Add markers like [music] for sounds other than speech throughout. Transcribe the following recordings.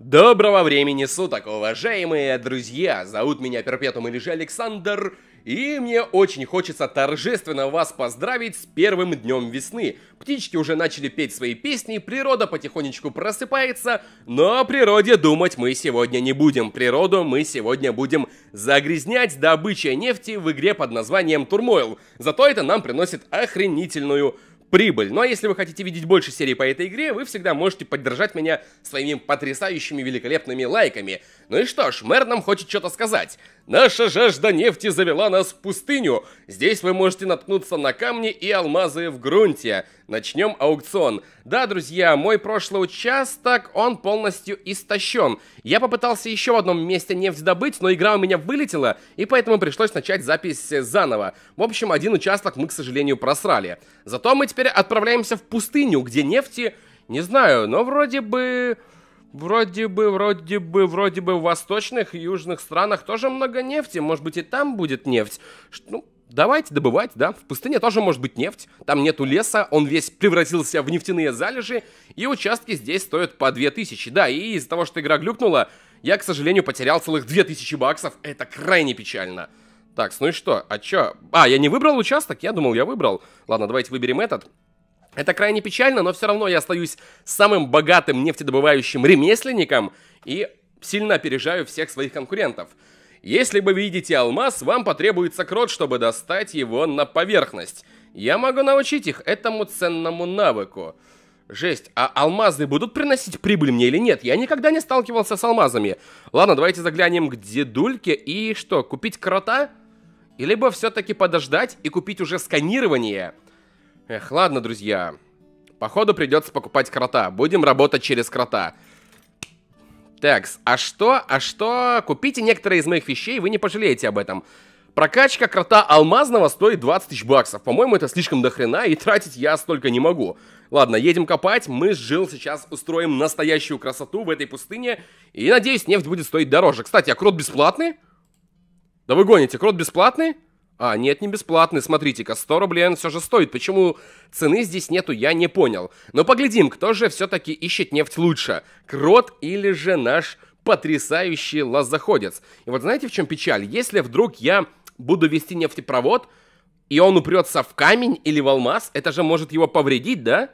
Доброго времени суток, уважаемые друзья! Зовут меня Перпетум или же Александр, и мне очень хочется торжественно вас поздравить с первым днем весны. Птички уже начали петь свои песни, природа потихонечку просыпается, но о природе думать мы сегодня не будем. Природу мы сегодня будем загрязнять добычей нефти в игре под названием Турмойл. Зато это нам приносит охренительную прибыль. Но ну, а если вы хотите видеть больше серий по этой игре, вы всегда можете поддержать меня своими потрясающими великолепными лайками. Ну и что ж, мэр нам хочет что-то сказать. Наша жажда нефти завела нас в пустыню. Здесь вы можете наткнуться на камни и алмазы в грунте. Начнем аукцион. Да, друзья, мой прошлый участок, он полностью истощен. Я попытался еще в одном месте нефть добыть, но игра у меня вылетела, и поэтому пришлось начать запись заново. В общем, один участок мы, к сожалению, просрали. Зато мы теперь отправляемся в пустыню, где нефти... Не знаю, но вроде бы... Вроде бы, вроде бы, вроде бы в восточных и южных странах тоже много нефти. Может быть и там будет нефть. Ну, давайте добывать, да. В пустыне тоже может быть нефть. Там нету леса, он весь превратился в нефтяные залежи, и участки здесь стоят по 2000. Да, и из-за того, что игра глюкнула, я, к сожалению, потерял целых 2000 баксов. Это крайне печально. Так, ну и что? А чё? А, я не выбрал участок? Я думал, я выбрал. Ладно, давайте выберем этот. Это крайне печально, но все равно я остаюсь самым богатым нефтедобывающим ремесленником и сильно опережаю всех своих конкурентов. Если вы видите алмаз, вам потребуется крот, чтобы достать его на поверхность. Я могу научить их этому ценному навыку. Жесть, а алмазы будут приносить прибыль мне или нет? Я никогда не сталкивался с алмазами. Ладно, давайте заглянем к дедульке и что, купить крота? Или бы все-таки подождать и купить уже сканирование? Эх, ладно, друзья. Походу придется покупать крота. Будем работать через крота. Так, а что, а что? Купите некоторые из моих вещей, вы не пожалеете об этом. Прокачка крота алмазного стоит 20 тысяч баксов. По-моему, это слишком дохрена, и тратить я столько не могу. Ладно, едем копать. Мы с Жил сейчас устроим настоящую красоту в этой пустыне. И, надеюсь, нефть будет стоить дороже. Кстати, а крот бесплатный? Да вы гоните, крот бесплатный? А, нет, не бесплатный, смотрите-ка, 100 рублей он все же стоит. Почему цены здесь нету, я не понял. Но поглядим, кто же все-таки ищет нефть лучше, Крот или же наш потрясающий лазоходец. И вот знаете, в чем печаль? Если вдруг я буду вести нефтепровод, и он упрется в камень или в алмаз, это же может его повредить, да?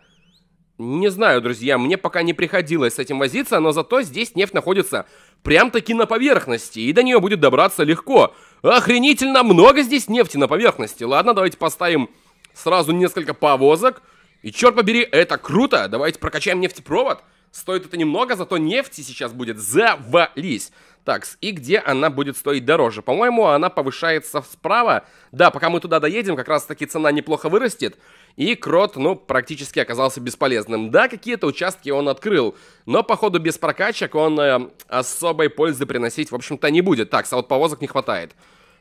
Не знаю, друзья, мне пока не приходилось с этим возиться, но зато здесь нефть находится прям-таки на поверхности, и до нее будет добраться легко. Охренительно много здесь нефти на поверхности. Ладно, давайте поставим сразу несколько повозок. И черт побери, это круто. Давайте прокачаем нефтепровод. Стоит это немного, зато нефти сейчас будет завались. Так, и где она будет стоить дороже? По-моему, она повышается справа. Да, пока мы туда доедем, как раз-таки цена неплохо вырастет. И Крот, ну, практически оказался бесполезным. Да, какие-то участки он открыл, но, походу, без прокачек он э, особой пользы приносить, в общем-то, не будет. Так, а вот повозок не хватает.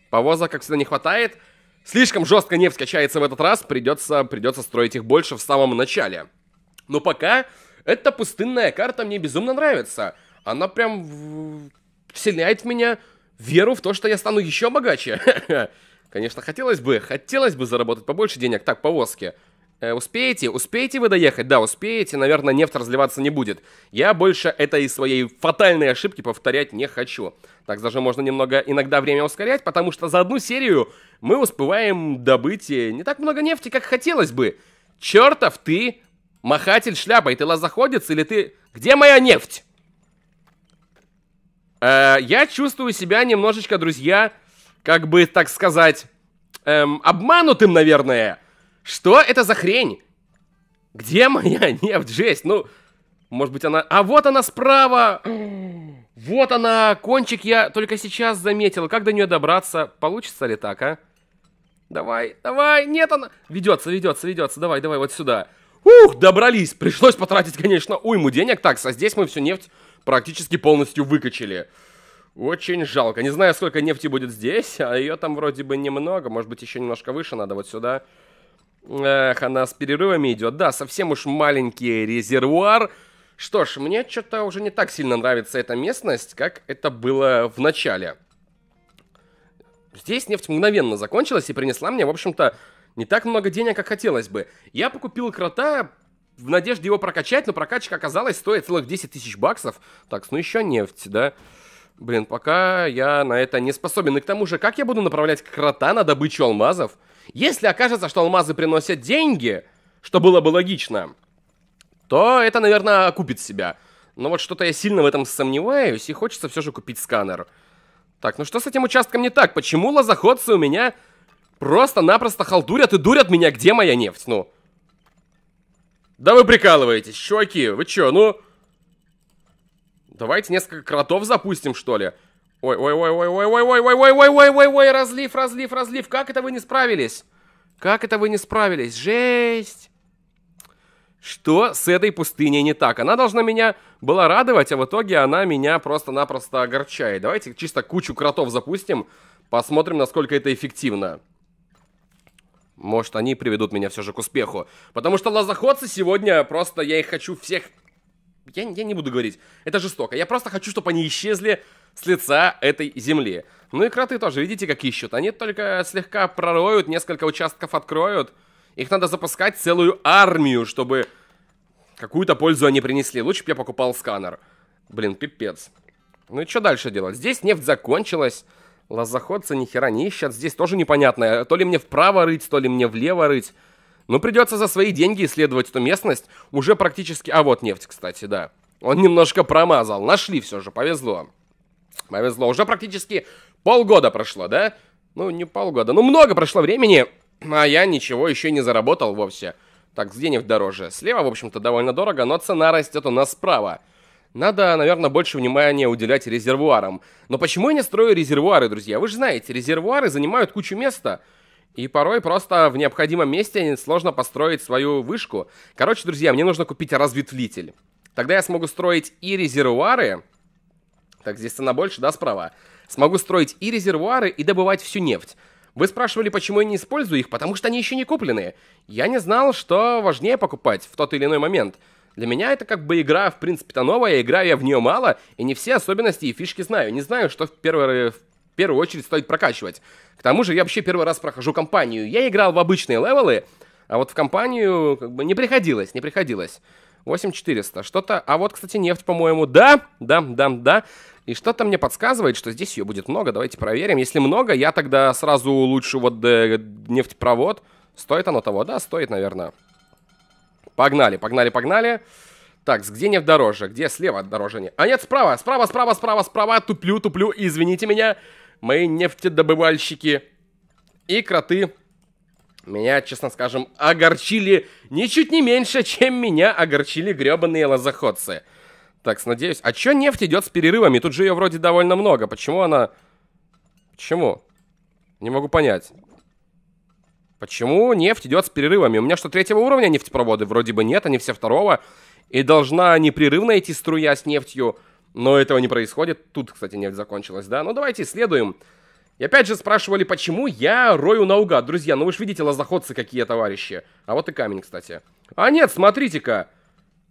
Повозок, как всегда, не хватает. Слишком жестко нефть качается в этот раз, придется, придется строить их больше в самом начале. Но пока эта пустынная карта мне безумно нравится. Она прям в... вселяет в меня веру в то, что я стану еще богаче. [laughs] Конечно, хотелось бы, хотелось бы заработать побольше денег, так, повозки. Э, успеете? Успеете вы доехать? Да, успеете. Наверное, нефть разливаться не будет. Я больше этой своей фатальной ошибки повторять не хочу. Так даже можно немного иногда время ускорять, потому что за одну серию мы успеваем добыть э, не так много нефти, как хотелось бы. Чертов ты Махатель шляпой, ты лазоходец или ты... Где моя нефть? Э, я чувствую себя немножечко, друзья, как бы так сказать, эм, обманутым, наверное. Что это за хрень? Где моя [laughs] нефть? Жесть, ну... Может быть она... А вот она справа! Вот она, кончик я только сейчас заметил. Как до нее добраться? Получится ли так, а? Давай, давай, нет она... Ведется, ведется, ведется, давай, давай, вот сюда. Ух, добрались. Пришлось потратить, конечно, уйму денег. Так, а здесь мы всю нефть практически полностью выкачали. Очень жалко. Не знаю, сколько нефти будет здесь, а ее там вроде бы немного. Может быть, еще немножко выше надо вот сюда. Эх, она с перерывами идет. Да, совсем уж маленький резервуар. Что ж, мне что-то уже не так сильно нравится эта местность, как это было в начале. Здесь нефть мгновенно закончилась и принесла мне, в общем-то, не так много денег, как хотелось бы. Я покупил крота в надежде его прокачать, но прокачка оказалась стоит целых 10 тысяч баксов. Так, ну еще нефть, да? Блин, пока я на это не способен. И к тому же, как я буду направлять крота на добычу алмазов? Если окажется, что алмазы приносят деньги, что было бы логично, то это, наверное, окупит себя. Но вот что-то я сильно в этом сомневаюсь, и хочется все же купить сканер. Так, ну что с этим участком не так? Почему лозоходцы у меня Просто-напросто халдурят и дурят меня, где моя нефть, ну. Да вы прикалываетесь, чуваки, вы чё, ну... Давайте несколько кротов запустим, что ли. Ой, ой, ой, ой, ой, ой, ой, ой, ой, ой, ой, ой, ой, разлив, разлив, разлив. Как это вы не справились? Как это вы не справились? Жесть! Что с этой пустыней не так? Она должна меня была радовать, а в итоге она меня просто-напросто огорчает. Давайте чисто кучу кротов запустим, посмотрим, насколько это эффективно. Может, они приведут меня все же к успеху. Потому что лазоходцы сегодня просто... Я их хочу всех... Я, я не буду говорить. Это жестоко. Я просто хочу, чтобы они исчезли с лица этой земли. Ну и кроты тоже, видите, как ищут. Они только слегка пророют, несколько участков откроют. Их надо запускать целую армию, чтобы какую-то пользу они принесли. Лучше бы я покупал сканер. Блин, пипец. Ну и что дальше делать? Здесь нефть закончилась. Лозоходцы ни хера не ищут, здесь тоже непонятно, то ли мне вправо рыть, то ли мне влево рыть. Ну, придется за свои деньги исследовать эту местность, уже практически... А вот нефть, кстати, да. Он немножко промазал, нашли все же, повезло. Повезло, уже практически полгода прошло, да? Ну, не полгода, ну много прошло времени, а я ничего еще не заработал вовсе. Так, где нефть дороже? Слева, в общем-то, довольно дорого, но цена растет у нас справа. Надо, наверное, больше внимания уделять резервуарам. Но почему я не строю резервуары, друзья? Вы же знаете, резервуары занимают кучу места. И порой просто в необходимом месте сложно построить свою вышку. Короче, друзья, мне нужно купить разветвлитель. Тогда я смогу строить и резервуары. Так, здесь цена больше, да, справа? Смогу строить и резервуары, и добывать всю нефть. Вы спрашивали, почему я не использую их, потому что они еще не куплены. Я не знал, что важнее покупать в тот или иной момент. Для меня это как бы игра, в принципе-то новая, играю я в нее мало, и не все особенности и фишки знаю. Не знаю, что в первый, в первую очередь стоит прокачивать. К тому же я вообще первый раз прохожу компанию. Я играл в обычные левелы, а вот в компанию как бы не приходилось, не приходилось. 8400, что-то... А вот, кстати, нефть, по-моему, да, да, да, да. И что-то мне подсказывает, что здесь ее будет много. Давайте проверим. Если много, я тогда сразу улучшу вот э, нефтепровод. Стоит оно того? Да, стоит, наверное. Погнали, погнали, погнали. Так, где нефть дороже? Где слева дороже? Не... А нет, справа, справа, справа, справа, справа. Туплю, туплю, извините меня. Мои нефтедобывальщики и кроты меня, честно скажем, огорчили ничуть не меньше, чем меня огорчили гребаные лозоходцы. Так, надеюсь. А чё нефть идет с перерывами? Тут же ее вроде довольно много. Почему она... Почему? Не могу понять. Почему нефть идет с перерывами? У меня что, третьего уровня нефтепроводы? Вроде бы нет, они а все второго. И должна непрерывно идти струя с нефтью, но этого не происходит. Тут, кстати, нефть закончилась, да? Ну, давайте исследуем. И опять же спрашивали, почему я рою наугад. Друзья, ну вы же видите, лозоходцы какие товарищи. А вот и камень, кстати. А нет, смотрите-ка.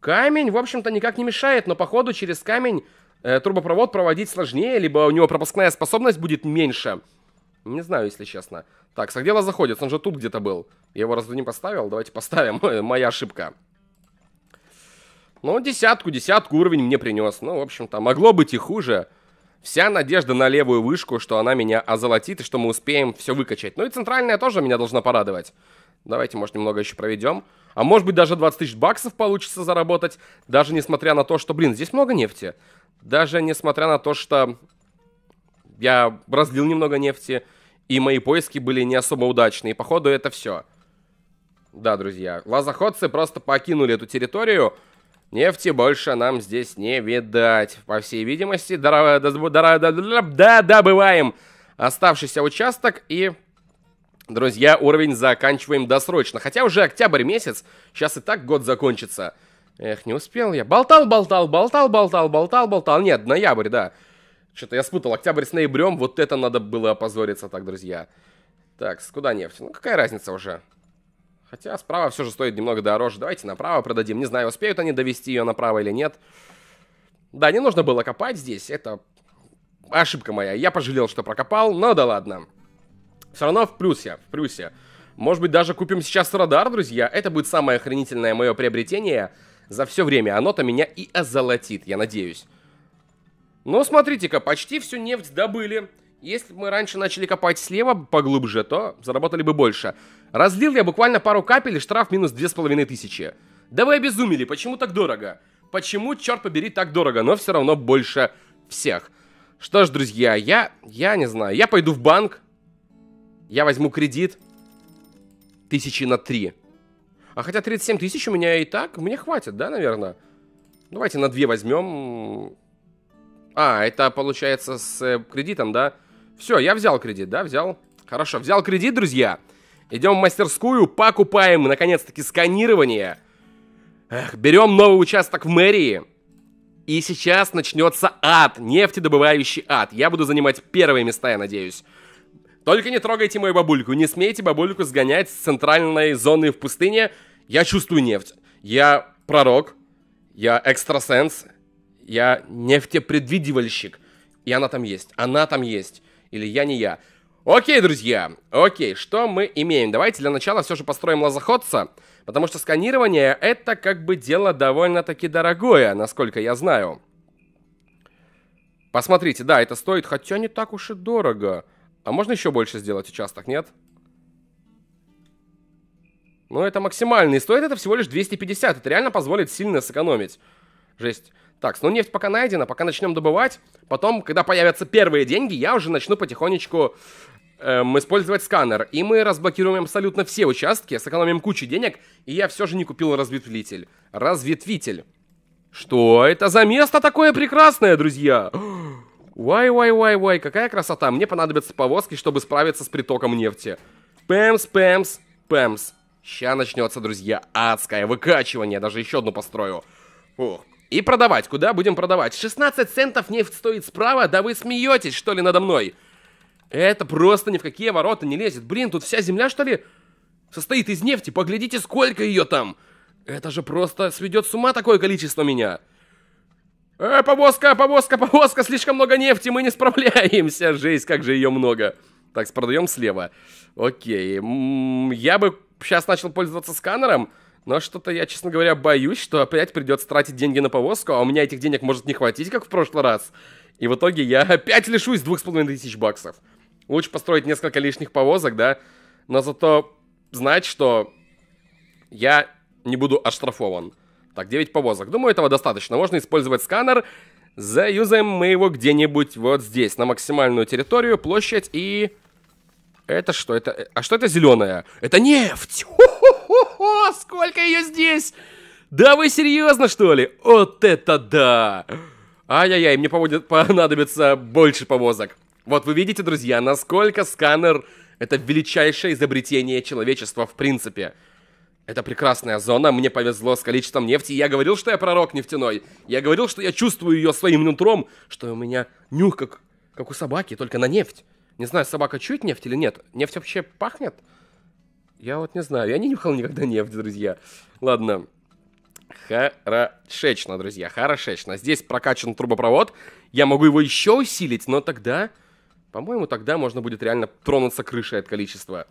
Камень, в общем-то, никак не мешает, но походу через камень э, трубопровод проводить сложнее, либо у него пропускная способность будет меньше. Не знаю, если честно. Так, Сагдела заходит, он же тут где-то был. Я его разве не поставил? Давайте поставим. [laughs] Моя ошибка. Ну, десятку, десятку уровень мне принес. Ну, в общем-то, могло быть и хуже. Вся надежда на левую вышку, что она меня озолотит и что мы успеем все выкачать. Ну и центральная тоже меня должна порадовать. Давайте, может, немного еще проведем. А может быть, даже 20 тысяч баксов получится заработать. Даже несмотря на то, что, блин, здесь много нефти. Даже несмотря на то, что я разлил немного нефти. И мои поиски были не особо удачные. Походу, это все. Да, друзья. Лазоходцы просто покинули эту территорию. Нефти больше нам здесь не видать. По всей видимости, да, добываем оставшийся участок и... Друзья, уровень заканчиваем досрочно. Хотя уже октябрь месяц, сейчас и так год закончится. Эх, не успел я. Болтал, болтал, болтал, болтал, болтал, болтал. Нет, ноябрь, да. Что-то я спутал. Октябрь с ноябрем. Вот это надо было опозориться так, друзья. Так, куда нефть? Ну, какая разница уже? Хотя справа все же стоит немного дороже. Давайте направо продадим. Не знаю, успеют они довести ее направо или нет. Да, не нужно было копать здесь. Это ошибка моя. Я пожалел, что прокопал, но да ладно. Все равно в плюсе, в плюсе. Может быть, даже купим сейчас радар, друзья. Это будет самое охренительное мое приобретение за все время. Оно-то меня и озолотит, я надеюсь. Но смотрите-ка, почти всю нефть добыли. Если бы мы раньше начали копать слева поглубже, то заработали бы больше. Разлил я буквально пару капель и штраф минус две с половиной тысячи. Да вы обезумели, почему так дорого? Почему, черт побери, так дорого, но все равно больше всех? Что ж, друзья, я... Я не знаю. Я пойду в банк. Я возьму кредит. Тысячи на три. А хотя 37 тысяч у меня и так, мне хватит, да, наверное? Давайте на две возьмем. А, это получается с э, кредитом, да? Все, я взял кредит, да, взял. Хорошо, взял кредит, друзья. Идем в мастерскую, покупаем, наконец-таки, сканирование. Эх, берем новый участок в мэрии. И сейчас начнется ад, нефтедобывающий ад. Я буду занимать первые места, я надеюсь. Только не трогайте мою бабульку, не смейте бабульку сгонять с центральной зоны в пустыне. Я чувствую нефть. Я пророк, я экстрасенс, я нефтепредвидевальщик, и она там есть, она там есть, или я не я. Окей, друзья, окей, что мы имеем? Давайте для начала все же построим лазоходца, потому что сканирование это как бы дело довольно-таки дорогое, насколько я знаю. Посмотрите, да, это стоит, хотя не так уж и дорого. А можно еще больше сделать участок, нет? Ну, это максимальный, И стоит это всего лишь 250. Это реально позволит сильно сэкономить. Жесть. Так, ну нефть пока найдена, пока начнем добывать. Потом, когда появятся первые деньги, я уже начну потихонечку эм, использовать сканер. И мы разблокируем абсолютно все участки, сэкономим кучу денег. И я все же не купил разветвитель. Разветвитель. Что это за место такое прекрасное, друзья? Вай, вай, вай, вай, какая красота. Мне понадобятся повозки, чтобы справиться с притоком нефти. Пэмс, пэмс, пэмс. Сейчас начнется, друзья, адское выкачивание. Даже еще одну построю. Ох, и продавать. Куда будем продавать? 16 центов нефть стоит справа? Да вы смеетесь, что ли, надо мной? Это просто ни в какие ворота не лезет. Блин, тут вся земля, что ли, состоит из нефти? Поглядите, сколько ее там! Это же просто сведет с ума такое количество меня. Э, повозка, повозка, повозка, слишком много нефти, мы не справляемся. [laughs] Жесть, как же ее много. Так, продаем слева. Окей, я бы сейчас начал пользоваться сканером, но что-то я, честно говоря, боюсь, что опять придется тратить деньги на повозку, а у меня этих денег может не хватить, как в прошлый раз. И в итоге я [laughs] опять лишусь двух с половиной тысяч баксов. Лучше построить несколько лишних повозок, да, но зато знать, что я не буду оштрафован. Так, 9 повозок. Думаю, этого достаточно. Можно использовать сканер. Заюзаем мы его где-нибудь вот здесь, на максимальную территорию, площадь и... Это что? Это... Э, а что это зеленое? Это нефть! хо сколько ее здесь! Да вы серьезно, что ли? Вот это да! Ай-яй-яй, мне понадобится больше повозок. Вот вы видите, друзья, насколько сканер — это величайшее изобретение человечества в принципе. Это прекрасная зона, мне повезло с количеством нефти. Я говорил, что я пророк нефтяной. Я говорил, что я чувствую ее своим нутром, что у меня нюх как, как у собаки, только на нефть. Не знаю, собака чует нефть или нет. Нефть вообще пахнет? Я вот не знаю. Я не нюхал никогда нефть, друзья. Ладно. Хорошечно, друзья, хорошечно. Здесь прокачан трубопровод. Я могу его еще усилить, но тогда... По-моему, тогда можно будет реально тронуться крышей от количества.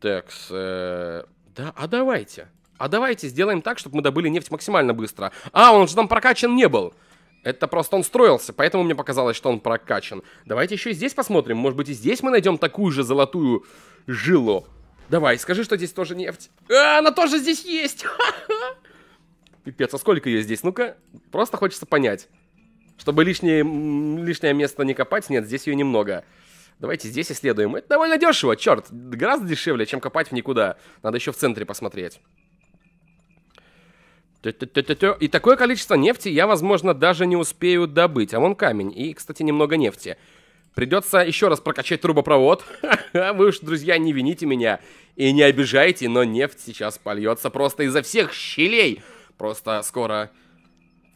Так, э, да, а давайте. А давайте сделаем так, чтобы мы добыли нефть максимально быстро. А, он же там прокачан не был. Это просто он строился, поэтому мне показалось, что он прокачан. Давайте еще и здесь посмотрим. Может быть, и здесь мы найдем такую же золотую жилу. Давай, скажи, что здесь тоже нефть. А, она тоже здесь есть! [laughs] Пипец, а сколько ее здесь? Ну-ка, просто хочется понять. Чтобы лишнее, лишнее место не копать, нет, здесь ее немного. Давайте здесь исследуем. Это довольно дешево, черт. Гораздо дешевле, чем копать в никуда. Надо еще в центре посмотреть. И такое количество нефти я, возможно, даже не успею добыть. А вон камень. И, кстати, немного нефти. Придется еще раз прокачать трубопровод. [laughs] Вы уж, друзья, не вините меня и не обижайте, но нефть сейчас польется просто изо всех щелей. Просто скоро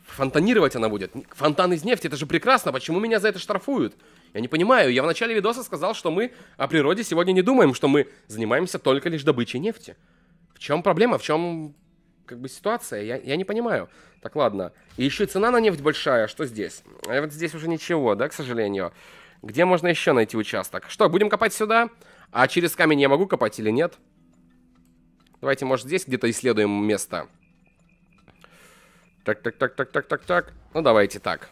фонтанировать она будет. Фонтан из нефти, это же прекрасно, почему меня за это штрафуют? Я не понимаю, я в начале видоса сказал, что мы о природе сегодня не думаем, что мы занимаемся только лишь добычей нефти. В чем проблема, в чем как бы ситуация, я, я не понимаю. Так, ладно. И еще цена на нефть большая, что здесь? А вот здесь уже ничего, да, к сожалению. Где можно еще найти участок? Что, будем копать сюда? А через камень я могу копать или нет? Давайте, может, здесь где-то исследуем место. Так, так, так, так, так, так, так. Ну, давайте так.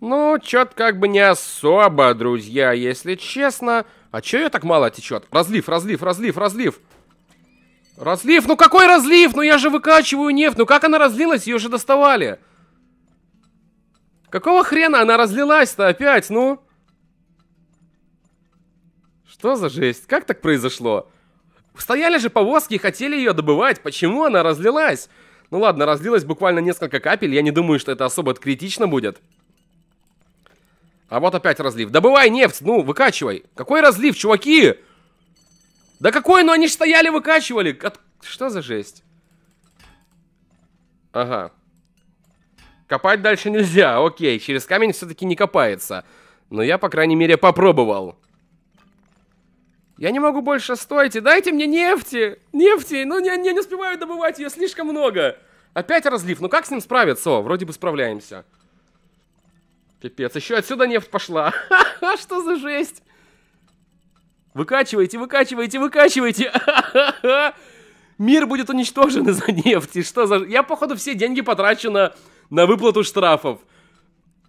Ну, чё-то как бы не особо, друзья, если честно. А чё я так мало течет? Разлив, разлив, разлив, разлив. Разлив? Ну какой разлив? Ну я же выкачиваю нефть. Ну как она разлилась? Ее же доставали. Какого хрена она разлилась-то опять, ну? Что за жесть? Как так произошло? Стояли же повозки и хотели ее добывать. Почему она разлилась? Ну ладно, разлилось буквально несколько капель. Я не думаю, что это особо критично будет. А вот опять разлив. Добывай нефть, ну, выкачивай. Какой разлив, чуваки? Да какой? Ну они же стояли, выкачивали. Что за жесть? Ага. Копать дальше нельзя, окей, через камень все-таки не копается. Но я, по крайней мере, попробовал. Я не могу больше, стойте, дайте мне нефти! Нефти! Ну, я, не, не успеваю добывать ее слишком много! Опять разлив, ну как с ним справиться? О, вроде бы справляемся. Пипец, еще отсюда нефть пошла. [laughs] Что за жесть? Выкачивайте, выкачивайте, выкачивайте! Мир будет уничтожен из-за нефти. Что за... Я, походу, все деньги потрачу на на выплату штрафов.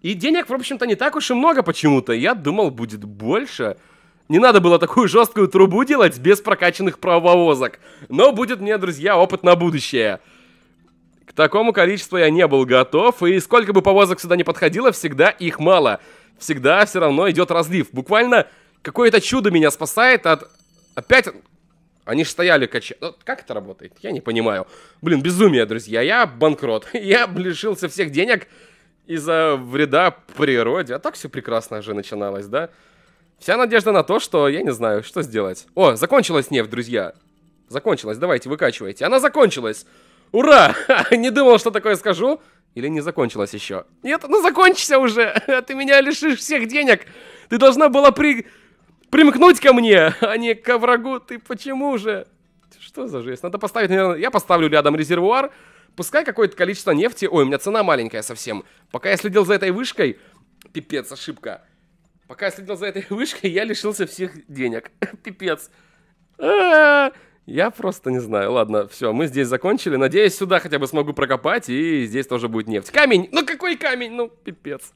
И денег, в общем-то, не так уж и много почему-то. Я думал, будет больше. Не надо было такую жесткую трубу делать без прокачанных правовозок. Но будет мне, друзья, опыт на будущее. К такому количеству я не был готов, и сколько бы повозок сюда не подходило, всегда их мало. Всегда все равно идет разлив. Буквально какое-то чудо меня спасает от опять они же стояли кача... Вот ну, как это работает? Я не понимаю. Блин, безумие, друзья. Я банкрот. [laughs] Я лишился всех денег из-за вреда природе. А так все прекрасно же начиналось, да? Вся надежда на то, что я не знаю, что сделать. О, закончилась нефть, друзья. Закончилась, давайте, выкачивайте. Она закончилась! Ура! [laughs] не думал, что такое скажу. Или не закончилась еще? Нет, ну закончится уже! [laughs] Ты меня лишишь всех денег! Ты должна была при примкнуть ко мне, [laughs] а не ко врагу. Ты почему же? Что за жесть? Надо поставить, наверное, я поставлю рядом резервуар. Пускай какое-то количество нефти... Ой, у меня цена маленькая совсем. Пока я следил за этой вышкой... Пипец, ошибка. Пока я следил за этой [laughs] вышкой, я лишился всех денег. [laughs] Пипец. А, я просто не знаю. Ладно, все, мы здесь закончили. Надеюсь, сюда хотя бы смогу прокопать, и здесь тоже будет нефть. Камень! Ну какой камень? Ну, пипец.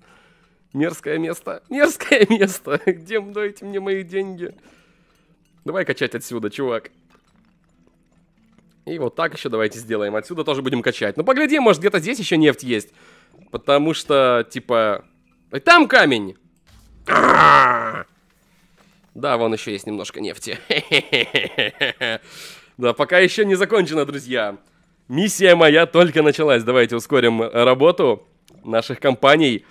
Мерзкое место. Мерзкое место. [laughs] Где дайте мне мои деньги? Давай качать отсюда, чувак. И вот так еще давайте сделаем. Отсюда тоже будем качать. Ну, погляди, может, где-то здесь еще нефть есть. Потому что, типа... И там камень! Да, вон еще есть немножко нефти. [laughs] Да, пока еще не закончено, друзья. Миссия моя только началась. Давайте ускорим работу наших компаний.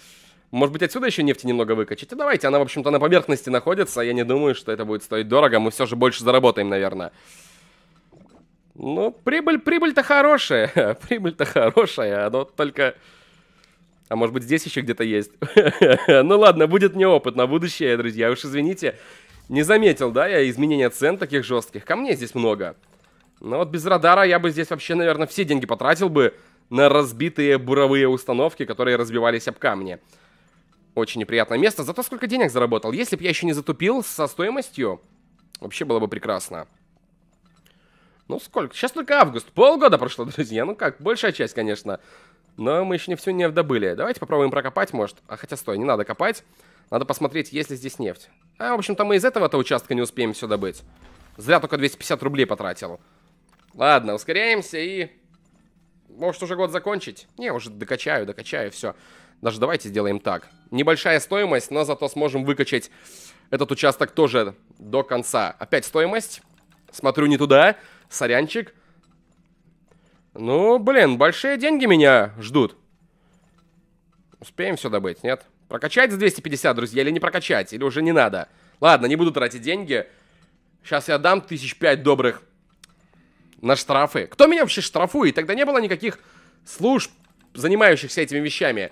Может быть, отсюда еще нефти немного выкачать? А давайте, она, в общем-то, на поверхности находится. Я не думаю, что это будет стоить дорого. Мы все же больше заработаем, наверное. Ну, прибыль, прибыль-то хорошая. [laughs] прибыль-то хорошая. Но только... А может быть, здесь еще где-то есть? [laughs] ну ладно, будет мне опыт на будущее, друзья. Уж извините. Не заметил, да, я изменения цен таких жестких. Камней здесь много. Но ну, вот без радара я бы здесь вообще, наверное, все деньги потратил бы на разбитые буровые установки, которые разбивались об камни. Очень неприятное место. Зато сколько денег заработал. Если бы я еще не затупил со стоимостью, вообще было бы прекрасно. Ну сколько? Сейчас только август. Полгода прошло, [laughs] друзья. Ну как, большая часть, конечно. Но мы еще не всю нефть добыли. Давайте попробуем прокопать, может. А хотя, стой, не надо копать. Надо посмотреть, есть ли здесь нефть. А, в общем-то, мы из этого-то участка не успеем все добыть. Зря только 250 рублей потратил. Ладно, ускоряемся и... Может, уже год закончить? Не, уже докачаю, докачаю, все. Даже давайте сделаем так. Небольшая стоимость, но зато сможем выкачать этот участок тоже до конца. Опять стоимость. Смотрю не туда. Сорянчик. Ну, блин, большие деньги меня ждут. Успеем все добыть, нет? Прокачать за 250, друзья, или не прокачать? Или уже не надо? Ладно, не буду тратить деньги. Сейчас я дам тысяч пять добрых на штрафы. Кто меня вообще штрафует? Тогда не было никаких служб, занимающихся этими вещами.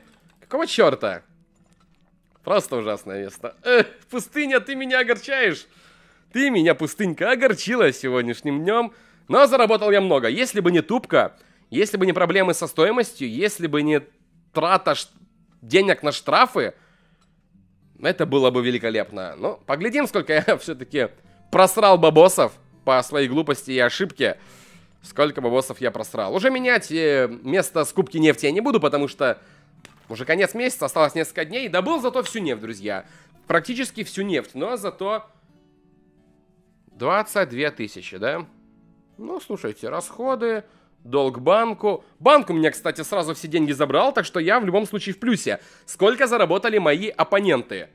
Какого черта? Просто ужасное место. Эх, пустыня, ты меня огорчаешь. Ты меня, пустынька, огорчила сегодняшним днем. Но заработал я много. Если бы не тупка, если бы не проблемы со стоимостью, если бы не трата ш... денег на штрафы, это было бы великолепно. Но поглядим, сколько я [laughs] все-таки просрал бабосов по своей глупости и ошибке. Сколько бабосов я просрал. Уже менять э, место скупки нефти я не буду, потому что уже конец месяца, осталось несколько дней. Добыл зато всю нефть, друзья. Практически всю нефть, но зато 22 тысячи, да? Ну, слушайте, расходы, долг банку. Банк у меня, кстати, сразу все деньги забрал, так что я в любом случае в плюсе. Сколько заработали мои оппоненты?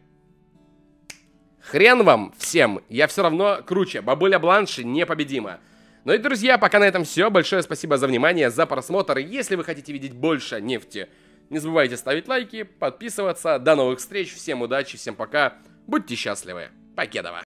Хрен вам всем, я все равно круче. Бабуля Бланши непобедима. Ну и, друзья, пока на этом все. Большое спасибо за внимание, за просмотр. Если вы хотите видеть больше нефти не забывайте ставить лайки, подписываться. До новых встреч, всем удачи, всем пока. Будьте счастливы. Покедова.